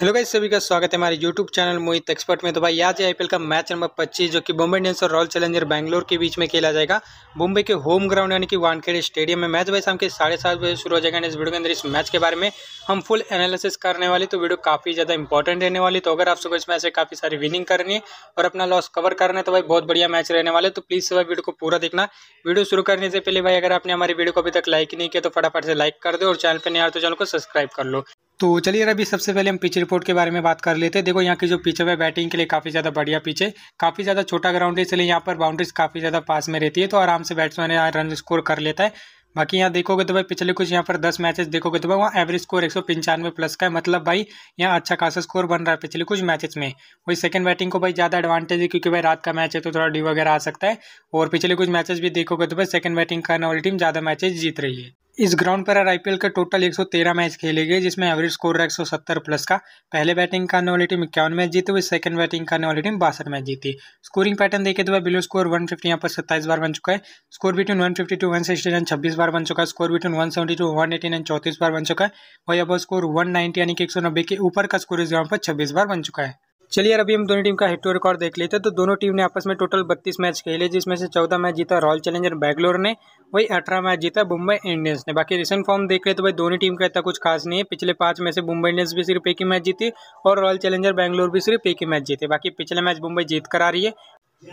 hello guys सभी का स्वागत है हमारे यूट्यूब चैनल मोहित एक्सपर्ट में तो भाई आज आईपीएल का मैच नंबर 25 जो कि मुंबई इंडियंस और रॉयल चैलेंजर बैंगलोर के बीच में खेला जाएगा मुंबई के होम ग्राउंड यानी कि वानखेड़े स्टेडियम में मैच भाई शाम के साढ़े सात बजे शुरू हो जाएगा इस वीडियो के अंदर इस मैच के बारे में हम फुल एनालिसिस करने वाले तो वीडियो काफ़ी ज़्यादा इंपॉर्टेंट रहने वाली तो अगर आप सुबह इस मैच से काफ़ी सारी विनिंग करनी है और अपना लॉस कवर करना है तो भाई बहुत बढ़िया मैच रहने वाले तो प्लीज़ सब वीडियो को पूरा देखना वीडियो शुरू करने से पहले भाई अगर आपने हमारी वीडियो को अभी तक लाइक नहीं किया तो फटाफट से लाइक कर दो और चैनल पर नहीं आ तो चैनल को सब्सक्राइब कर लो तो चलिए अभी सबसे पहले हम पीछे रिपोर्ट के बारे में बात कर लेते हैं देखो यहाँ की जो पिच है बैटिंग के लिए काफ़ी ज़्यादा बढ़िया पिच है काफ़ी ज़्यादा छोटा ग्राउंड है इसलिए यहाँ पर बाउंड्रीज काफ़ी ज़्यादा पास में रहती है तो आराम से बैट्समैन यहाँ रन स्कोर कर लेता है बाकी यहाँ देखोगे तो भाई पिछले कुछ यहाँ पर दस मैचेस देखोगे तो भाई वहाँ एवरेज स्कोर एक सौ पंचानवे प्लस का है मतलब भाई यहाँ अच्छा खासा स्कोर बन रहा है पिछले कुछ मैचेस में वही सेकंड बैटिंग को भाई ज़्यादा एडवांटेज है क्योंकि भाई रात का मैच है तो थोड़ा डी वगैरह आ सकता है और पिछले कुछ मैचेस भी देखोगे तो भाई सेकंड बैटिंग करने वाली टीम ज़्यादा मैचेज जीत रही है इस ग्राउंड पर आईपीएल के टोटल 113 मैच खेले गए जिसमें एवरेज स्कोर रहा एक प्लस का पहले बैटिंग करने वाली टीम इक्यावन मैच जीती हुई सेकंड बैटिंग करने वाली टीम बासठ मैच जीती स्कोरिंग पैटर्न देखे तो बिलो स्कोर 150 फिफ्टी यहाँ पर सत्ताईस बार बन चुका है score between one fifty two one sixty nine छब्बीस बार बन चुका है score between one seventy two one eighty nine चौतीस बार बन चुका है वही अब स्कोर वन यानी कि एक के ऊपर का स्कोर इस ग्राउंड पर छब्बीस बार बन चुका है चलिए यार अभी हम दोनों टीम का हिट रिकॉर्ड देख लेते हैं तो दोनों टीम ने आपस में टोटल बत्तीस मैच खेले जिसमें से चौदह मैच जीता रॉयल चैलेंजर बैंगलोर ने वही अठारह मैच जीता मुंबई इंडियंस ने बाकी रिसेंट फॉर्म देख ले तो भाई दोनों टीम का इतना कुछ खास नहीं है पिछले पाँच में से मुंबई इंडियंस भी सिर्फ एक ही मैच जीती और रॉयल चैलेंजर बैंगलोर भी सिर्फ एक ही मैच जीते बाकी पिछले मैच मुंबई जीत कर आ रही है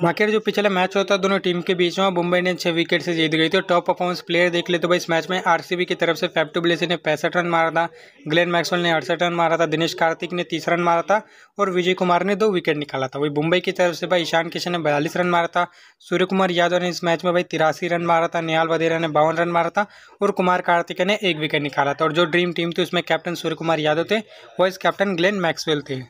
बाकी जो पिछला मैच होता है दोनों टीम के बीच में मुंबई इंडियंस छः विकेट से जीत गई थी टॉप परफॉर्मेंस प्लेयर देख ले तो भाई इस मैच में आरसीबी की तरफ से फैप्टू बिलेसी ने पैंसठ रन मारा था ग्लेन मैक्सवेल ने अड़सठ रन मारा था दिनेश कार्तिक ने तीस रन मारा था और विजय कुमार ने दो विकेट निकाला था वही मुंबई की तरफ से भाई ईशान किशन ने बयालीस रन मारा था सूर्य कुमार यादव ने इस मैच में भाई तिरासी रन मारा था नियाल वधेरा ने बावन रन मारा था और कुमार कार्तिक ने एक विकेट निकाला था और जो ड्रीम टीम थी उसमें कैप्टन सूर्य कुमार यादव थे वाइस कैप्टन ग्लेन मैक्सवेल थे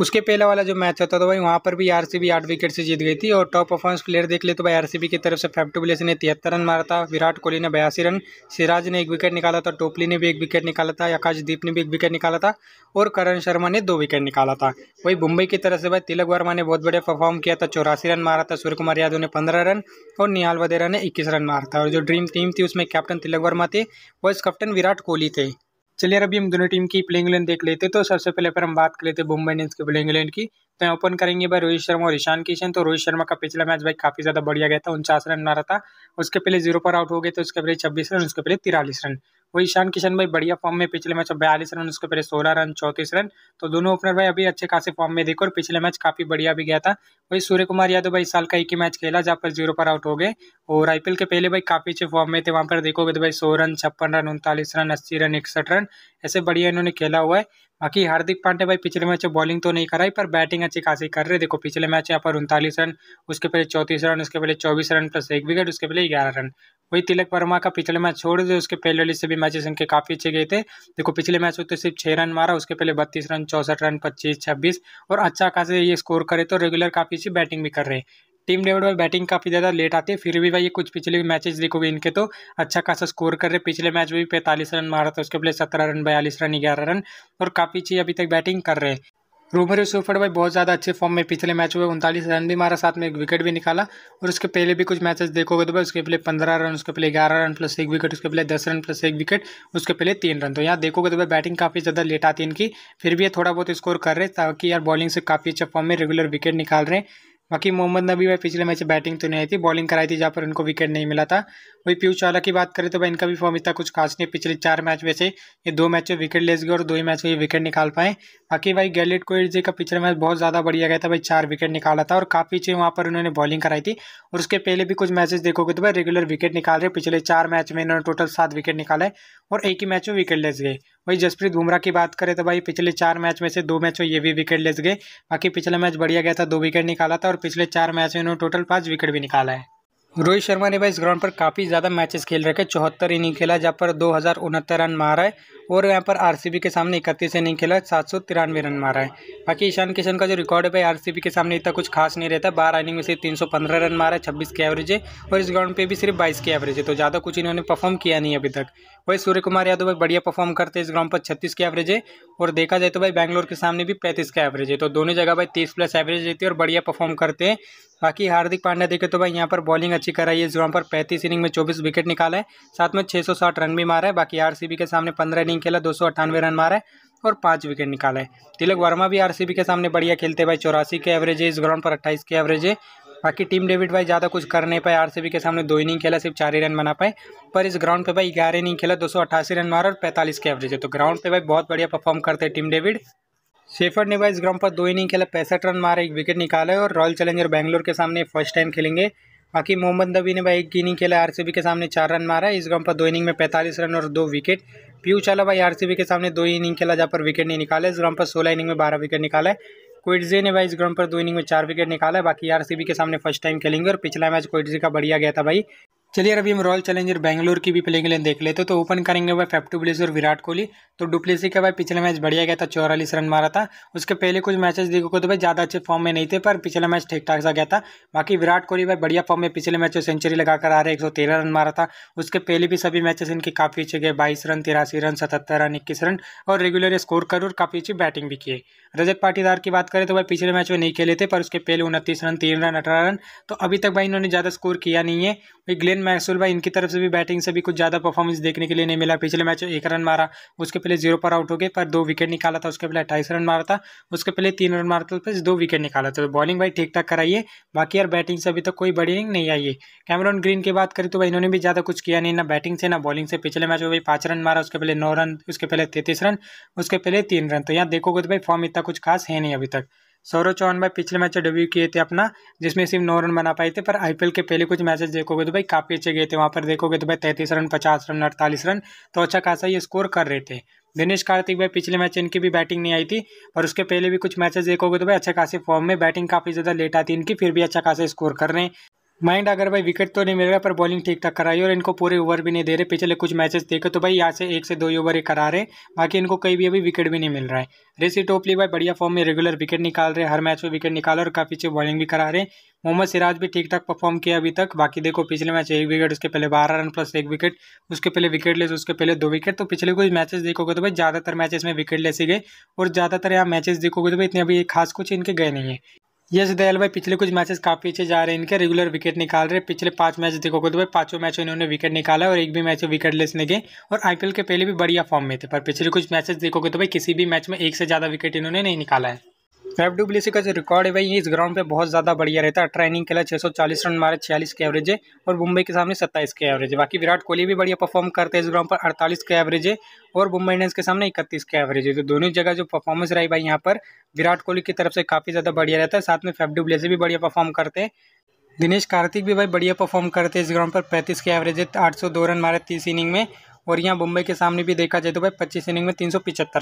उसके पहले वाला जो मैच होता था भाई वहाँ पर भी आरसीबी आठ विकेट से जीत गई थी और टॉप परफॉर्मेंस प्लेयर देख ले तो भाई आरसीबी की तरफ से फैफ्टू विलियर्स ने तिहत्तर रन मारा था विराट कोहली ने बयासी रन सिराज ने एक विकेट निकाला था टोपली ने भी एक विकेट निकाला था आकाशदीप ने भी एक विकेट निकाला था और करण शर्मा ने दो विकेट निकाला था वही मुंबई की तरफ से भाई तिलक वर्मा ने बहुत बढ़िया परफॉर्म किया था चौरासी रन मारा था सूर्य कुमार यादव ने पंद्रह रन और निहाल वदेरा ने इक्कीस रन मारा था और जो ड्रीम टीम थी उसमें कैप्टन तिलक वर्मा थे वाइस कैप्टन विराट कोहली थे चलिए अभी हम दोनों टीम की प्लेइंग इलेवन देख लेते तो सबसे पहले पर हम बात कर लेते हैं मुंबई इंडियंस की प्लेइंग इलेवन की तो यहाँ ओपन करेंगे भाई रोहित शर्मा और ईशान किशन तो रोहित शर्मा का पिछला मैच भाई काफी ज्यादा बढ़िया गया था उनचास रन मारा था उसके पहले जीरो पर आउट हो गए थे तो उसके पहले छब्बीस रन उसके पहले तिरालीस रन वही ईशान किशन भाई बढ़िया फॉर्म में पिछले मैच बयालीस रन उसके पहले सोलह रन चौतीस रन तो दोनों ओपनर भाई अभी अच्छे खासे फॉर्म में देखो और पिछले मैच काफी बढ़िया भी गया था वही सूर्य कुमार यादव भाई साल का एक ही मैच खेला जहाँ पर जीरो पर आउट हो गए और आईपीएल के पहले भाई काफी अच्छे फॉर्म में थे वहाँ पर देखोगे तो भाई सौ रन छप्पन रन उनतालीस रन अस्सी रन इकसठ रन ऐसे बढ़िया इन्होंने खेला हुआ है बाकी हार्दिक पांडे भाई पिछले मैच में बॉलिंग तो नहीं कराई पर बैटिंग अच्छी खासी कर रहे देखो पिछले मैच यहाँ पर उनतालीस रन उसके पहले चौंतीस रन उसके पहले चौबीस रन प्लस एक विकेट उसके पहले ग्यारह रन वही तिलक वर्मा का पिछले मैच छोड़ दे उसके पहले वाले से भी मैचेस इनके काफ़ी अच्छे गए थे देखो पिछले मैच होते तो सिर्फ छह रन मारा उसके पहले बत्तीस रन चौसठ रन पच्चीस छब्बीस और अच्छा खासे ये स्कोर करे तो रेगुलर काफ़ी अच्छी बैटिंग भी कर रहे हैं टीम डेविड पर बैटिंग काफ़ी ज़्यादा लेट आती है फिर भी भाई ये कुछ पिछले मैचेस देखोगे इनके तो अच्छा खासा स्कोर कर रहे पिछले मैच में भी पैंतालीस रन मारा था उसके पहले सत्रह रन बयालीस रन ग्यारह रन और काफ़ी चीज़ अभी तक बैटिंग कर रहे हैं रूमर यूसुफर भाई बहुत ज़्यादा अच्छे फॉर्म में पिछले मैच में उनतालीस रन भी मारा साथ में एक विकेट भी निकाला और उसके पहले भी कुछ मैचेस देखोगे तो भाई उसके पहले पंद्रह रन उसके पहले ग्यारह रन प्लस एक विकेट उसके पहले दस रन प्लस एक विकेट उसके पहले तीन रन तो यहाँ देखोगे तो भाई बैटिंग काफ़ी ज़्यादा लेट आती है इनकी फिर भी ये थोड़ा बहुत स्कोर कर रहे ताकि यार बॉलिंग से काफ़ी अच्छा फॉर्म में रेगुलर विकेट निकाल रहे हैं बाकी मोहम्मद नबी भाई पिछले मैच बैटिंग तो नहीं आई थी बॉलिंग कराई थी जहाँ पर उनको विकेट नहीं मिला था वही पीयू चावला की बात करें तो भाई इनका भी फॉर्म इतना कुछ खास नहीं पिछले चार मैच में से ये दो मैच में विकेट लेस गए और दो ही मैच में ये विकेट निकाल पाए बाकी भाई गैलेट जी का पिछले मैच बहुत ज़्यादा बढ़िया गया था भाई चार विकेट निकाला था और काफ़ी चीज़ वहाँ पर उन्होंने बॉलिंग कराई थी और उसके पहले भी कुछ मैचेस देखोगे तो भाई रेगुलर विकेट निकाल रहे पिछले चार मैच में इन्होंने टोटल सात विकेट निकाले और एक ही मैच में विकेट लेस गए वही जसप्रीत बुमराह की बात करें तो भाई पिछले चार मैच में से दो हो ये भी विकेट ले गए बाकी पिछला मैच बढ़िया गया था दो विकेट निकाला था और पिछले चार मैच में इन्होंने टोटल पाँच विकेट भी निकाला है रोहित शर्मा ने भाई इस ग्राउंड पर काफ़ी ज़्यादा मैचेस खेल रखे चौहत्तर इनिंग खेला जहाँ पर दो हज़ार उनहत्तर रन मारा है और यहाँ पर आरसीबी के सामने इकतीस इनिंग खेला सात सौ तिरानवे रन मारा है बाकी ईशान किशन का जो रिकॉर्ड है भाई आरसीबी के सामने इतना कुछ खास नहीं रहता बारह इनिंग में से तीन सौ पंद्रह रन मारा है छब्बीस की एवरेज है और इस ग्राउंड पर भी सिर्फ बाईस की एवरेज है तो ज़्यादा कुछ इन्होंने परफॉर्म किया नहीं अभी तक वही सूर्य कुमार यादव भाई बढ़िया परफॉर्म करते इस ग्राउंड पर छत्तीस की एवरेज है और देखा जाए तो भाई बैंगलोर के सामने भी पैंतीस का एवरेज है तो दोनों जगह भाई तीस प्लस एवरेज रहती है और बढ़िया परफॉर्म करते हैं बाकी हार्दिक पांड्या देखे तो भाई यहाँ पर बॉलिंग अच्छी कर रही है जहाँ पर पैंतीस इनिंग में चौबीस विकेट निकाले साथ में छः रन भी मारा है बाकी आर के सामने पंद्रह इनिंग खेला दो रन मारा है और पाँच विकेट निकाला है तिलक वर्मा भी आर के सामने बढ़िया खेलते भाई चौरासी के एवरेज है इस ग्राउंड पर अट्ठाईस के एवरेज है बाकी टीम डेविड भाई ज़्यादा कुछ कर नहीं पाए आरसीबी के सामने दो इनिंग खेला सिर्फ चार ही रन बना पाए पर इस ग्राउंड पे भाई ग्यारह इनिंग खेला दो रन मारा और पैंतालीस के एवरेज है तो ग्राउंड पे भाई बहुत बढ़िया परफॉर्म करते हैं टीम डेविड शेफर्ड ने भाई इस ग्राउंड पर दो इनिंग खेला पैंसठ रन मारा एक विकेट निकाला और रॉयल चैलेंजर बैंगलोर के सामने फर्स्ट टाइम खेलेंगे बाकी मोहम्मद नबी ने भाई एक इनिंग खेला आर के सामने चार रन मारा इस ग्राउंड पर दो इनिंग में पैंतालीस रन और दो विकेट पीयू चाला भाई आर के सामने दो इनिंग खेला जहाँ पर विकेट नहीं निकाला इस ग्राउंड पर सोलह इनिंग में बारह विकेट निकाला है कोइडजे ने भाई इस ग्राउंड पर दो इनिंग में चार विकेट निकाला है बाकी आरसीबी के सामने फर्स्ट टाइम खेलेंगे और पिछला मैच कोइटजे का बढ़िया गया था भाई चलिए अभी हम रॉयल चैलेंजर बैंगलोर की भी प्लेइंग लाइन देख लेते तो ओपन करेंगे वह फेफ डुप्लेसी और विराट कोहली तो डुप्लेसी का भाई पिछला मैच बढ़िया गया था चौरालीस रन मारा था उसके पहले कुछ मैचेस देखो तो भाई ज़्यादा अच्छे फॉर्म में नहीं थे पर पिछला मैच ठीक ठाक सा गया था बाकी विराट कोहली भाई बढ़िया फॉर्म में पिछले मैच सेंचुरी लगाकर आ रहे एक रन मारा था उसके पहले भी सभी मैचेस इनके काफ़ी अच्छे गए बाईस रन तिरासी रन सतहत्तर रन इक्कीस रन और रेगुलर स्कोर कर और काफ़ी अच्छी बैटिंग भी किए रजत पाटीदार की बात करें तो भाई पिछले मैच में नहीं खेले थे पर उसके पहले उनतीस रन तीन रन अठारह रन तो अभी तक भाई इन्होंने ज़्यादा स्कोर किया नहीं है ग्लेन लेकिन मैक्सुल भाई इनकी तरफ से भी बैटिंग से भी कुछ ज़्यादा परफॉर्मेंस देखने के लिए नहीं मिला पिछले मैच एक रन मारा उसके पहले जीरो पर आउट हो गए पर दो विकेट निकाला था उसके पहले अट्ठाईस रन मारा था उसके पहले तीन रन मारा था फिर तो दो विकेट निकाला था तो बॉलिंग भाई ठीक ठाक कराइए बाकी यार बैटिंग से अभी तक कोई बड़ी इनिंग नहीं आई है कैमरॉन ग्रीन की बात करें तो भाई इन्होंने भी ज़्यादा कुछ किया नहीं ना बैटिंग से ना बॉलिंग से पिछले मैच में भाई पाँच रन मारा उसके पहले नौ रन उसके पहले तैंतीस रन उसके पहले तीन रन तो यहाँ देखोगे तो भाई फॉर्म इतना कुछ खास है नहीं अभी तक सौरव चौहान भाई पिछले मैच डेब्यू किए थे अपना जिसमें सिर्फ नौ रन बना पाए थे पर आईपीएल के पहले कुछ मैचेस देखोगे तो भाई काफ़ी अच्छे गए थे वहाँ पर देखोगे तो भाई तैंतीस रन पचास रन अड़तालीस रन तो अच्छा खासा ये स्कोर कर रहे थे दिनेश कार्तिक भाई पिछले मैच इनकी भी बैटिंग नहीं आई थी और उसके पहले भी कुछ मैचेस देखोगे तो भाई अच्छा खासे फॉर्म में बैटिंग काफ़ी ज़्यादा लेट आती इनकी फिर भी अच्छा खासा स्कोर कर रहे हैं माइंड अगर भाई विकेट तो नहीं मिल रहा पर बॉलिंग ठीक ठाक कराई और इनको पूरे ओवर भी नहीं दे रहे पिछले कुछ मैचेस देखे तो भाई यहाँ से एक से दो ओवर ही करा रहे बाकी इनको कहीं भी अभी विकेट भी नहीं मिल रहा है रेसी टोपली भाई बढ़िया फॉर्म में रेगुलर विकेट निकाल रहे हर मैच में विकेट निकाल और काफ़ी अच्छी बॉलिंग भी करा रहे मोहम्मद सिराज भी ठीक ठाक परफॉर्म किया अभी तक बाकी देखो पिछले मैच एक विकेट उसके पहले बारह रन प्लस एक विकेट उसके पहले विकेट लेस उसके पहले दो विकेट तो पिछले कुछ मैचेस देखोगे तो भाई ज़्यादातर मैचेस में विकेट लेस ही गए और ज़्यादातर यहाँ मैचेस देखोगे तो भाई इतने अभी खास कुछ इनके गए नहीं है यश दयाल भाई पिछले कुछ मैचेस काफ़ी अच्छे जा रहे हैं इनके रेगुलर विकेट निकाल रहे पिछले पांच मैच देखो तो भाई पांचों मैचों इन्होंने विकेट निकाला और एक भी मैच विकेट लेस नहीं गए और आईपीएल के पहले भी बढ़िया फॉर्म में थे पर पिछले कुछ मैचेस देखोगे तो भाई किसी भी मैच में एक से ज़्यादा विकेट इन्होंने नहीं निकाला है डब्ल्यू सी का जो रिकॉर्ड है भाई इस ग्राउंड पे बहुत ज़्यादा बढ़िया रहता है ट्रेनिंग के लिए 640 रन मारे 46 के एवरेज है और मुंबई के सामने 27 के एवरेज है बाकी विराट कोहली भी बढ़िया परफॉर्म करते हैं इस ग्राउंड पर अड़तालीस के एवरेज है और मुंबई इंडियंस के सामने इकतीस के एवरेज है तो दोनों जगह जो परफॉर्मेंस रही भाई यहाँ पर विराट कोहली की तरफ से काफ़ी ज़्यादा बढ़िया रहता है साथ में फेफ डुबले भी बढ़िया परफॉर्म करते हैं दिनेश कार्तिक भी भाई बढ़िया परफॉर्म करते हैं इस ग्राउंड पर पैंतीस के एवरेज है आठ रन मारे तीस इनिंग में और यहाँ मुंबई के सामने भी देखा जाए तो भाई पच्चीस इनिंग में तीन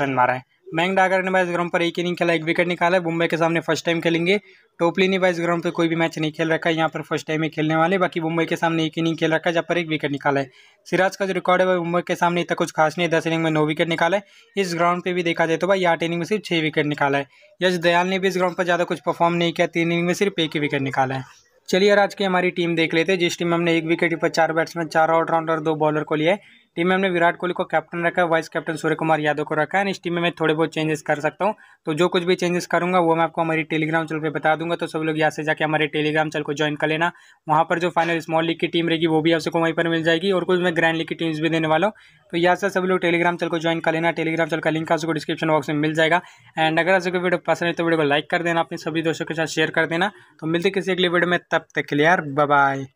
रन मारा है मैंग डागर ने बाईस ग्राउंड पर एक इनिंग खेला एक विकेट निकाला है मुंबई के सामने फर्स्ट टाइम खेलेंगे टोपली ने बाईस ग्राउंड पर कोई भी मैच नहीं खेल रखा है यहाँ पर फर्स्ट टाइम ही खेलने वाले बाकी मुंबई के सामने एक इनिंग खेल रखा है जहाँ पर एक विकेट निकाला है सिराज का जो रिकॉर्ड है वह मुंबई के सामने इतना कुछ खास नहीं है दस इनिंग में नौ विकेट निकाला है इस ग्राउंड पर भी देखा जाए तो भाई आठ इनिंग में सिर्फ छः विकेट निकाला है यश दयाल ने भी इस ग्राउंड पर ज़्यादा कुछ परफॉर्म नहीं किया तीन इनिंग में सिर्फ एक ही विकेट निकाला है चलिए यार आज की हमारी टीम देख लेते हैं जिस टीम में हमने एक विकेट पर चार बैट्समैन चार ऑलराउंडर दो बॉलर को लिया है टीम में हमने विराट कोहली को कैप्टन रखा है वाइस कैप्टन सूर्य कुमार यादव को रखा है इस टीम में मैं थोड़े बहुत चेंजेस कर सकता हूँ तो जो कुछ भी चेंजेस करूँगा वो मैं आपको हमारी टेलीग्राम चैनल पर बता दूंगा तो सब लोग यहाँ से जाकर हमारे टेलीग्राम चैनल को ज्वाइन कर लेना वहाँ पर जो फाइनल स्मॉल लीग की टीम रहेगी वो भी आपको वहीं पर मिल जाएगी और कुछ मैं ग्रैंड लीग की टीम्स भी देने वाला हूँ तो यहाँ से सभी लोग टेलीग्राम चैनल को ज्वाइन कर लेना टेलीग्राम चैनल का लिंक आपको डिस्क्रिप्शन बॉक्स में मिल जाएगा एंड अगर आपको वीडियो पसंद है तो वीडियो को लाइक कर देना अपने सभी दोस्तों के साथ शेयर कर देना तो मिलते किसी अगले वीडियो में तब तक क्लियर बाय